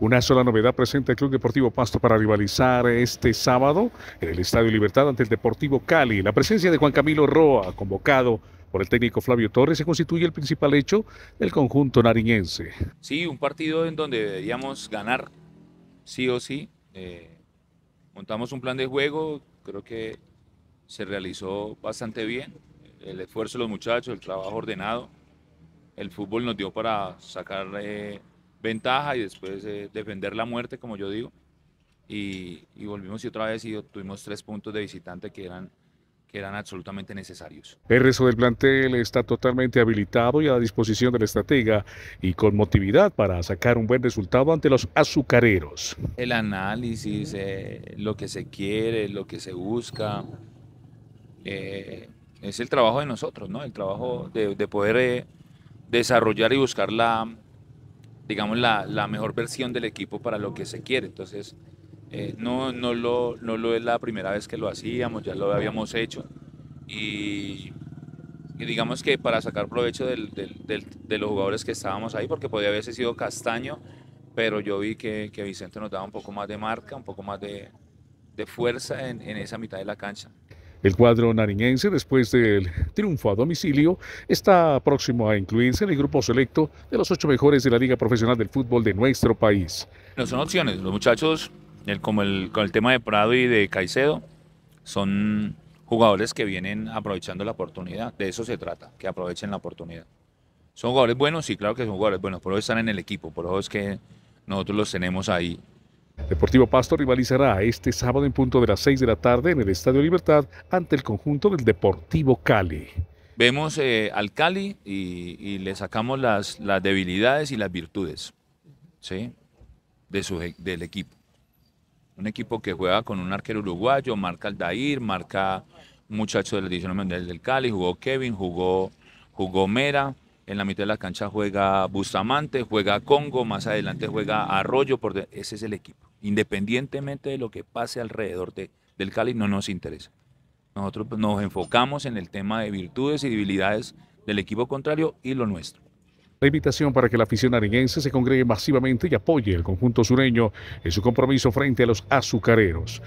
Una sola novedad presenta el Club Deportivo Pasto para rivalizar este sábado en el Estadio Libertad ante el Deportivo Cali. La presencia de Juan Camilo Roa, convocado por el técnico Flavio Torres, se constituye el principal hecho del conjunto nariñense. Sí, un partido en donde deberíamos ganar, sí o sí. Eh, montamos un plan de juego, creo que se realizó bastante bien. El esfuerzo de los muchachos, el trabajo ordenado. El fútbol nos dio para sacar eh, ventaja y después eh, defender la muerte, como yo digo. Y, volvimos y otra vez y tuvimos tres puntos de visitante que eran, que eran absolutamente necesarios. El resto del plantel está totalmente habilitado y a disposición de la estratega y con motividad para sacar un buen resultado ante los azucareros. El análisis, eh, lo que se quiere, lo que se busca, eh, es el trabajo de nosotros, ¿no? El trabajo de, poder desarrollar y buscar la, digamos, la, mejor versión del equipo para lo que se quiere. Entonces, eh, no, lo, es la primera vez que lo hacíamos, ya lo habíamos hecho. Y, digamos que para sacar provecho de los jugadores que estábamos ahí, porque podía haberse sido Castaño, pero yo vi que, Vicente nos daba un poco más de marca, un poco más de, fuerza en, en esa mitad de la cancha. El cuadro nariñense, después del triunfo a domicilio, está próximo a incluirse en el grupo selecto de los ocho mejores de la Liga Profesional del Fútbol de nuestro país. No son opciones, los muchachos, el, como el, con el tema de Prado y de Caicedo, son jugadores que vienen aprovechando la oportunidad, de eso se trata, que aprovechen la oportunidad. ¿Son jugadores buenos? Sí, claro que son jugadores buenos, por eso están en el equipo, por eso es que nosotros los tenemos ahí Deportivo Pasto rivalizará este sábado en punto de las 6 de la tarde en el Estadio Libertad ante el conjunto del Deportivo Cali. Vemos eh, al Cali y, le sacamos las, debilidades y las virtudes de e, del equipo. Un equipo que juega con un arquero uruguayo, marca Aldair, marca muchacho de la edición mundial del Cali, jugó Kevin, jugó, jugó Mera, en la mitad de la cancha juega Bustamante, juega Congo, más adelante juega Arroyo, por ese es el equipo. Independientemente de lo que pase alrededor del Cali, no nos interesa. Nosotros pues, nos enfocamos en el tema de virtudes y debilidades del equipo contrario y lo nuestro. La invitación para que la afición ariguense se congregue masivamente y apoye el conjunto sureño en su compromiso frente a los azucareros.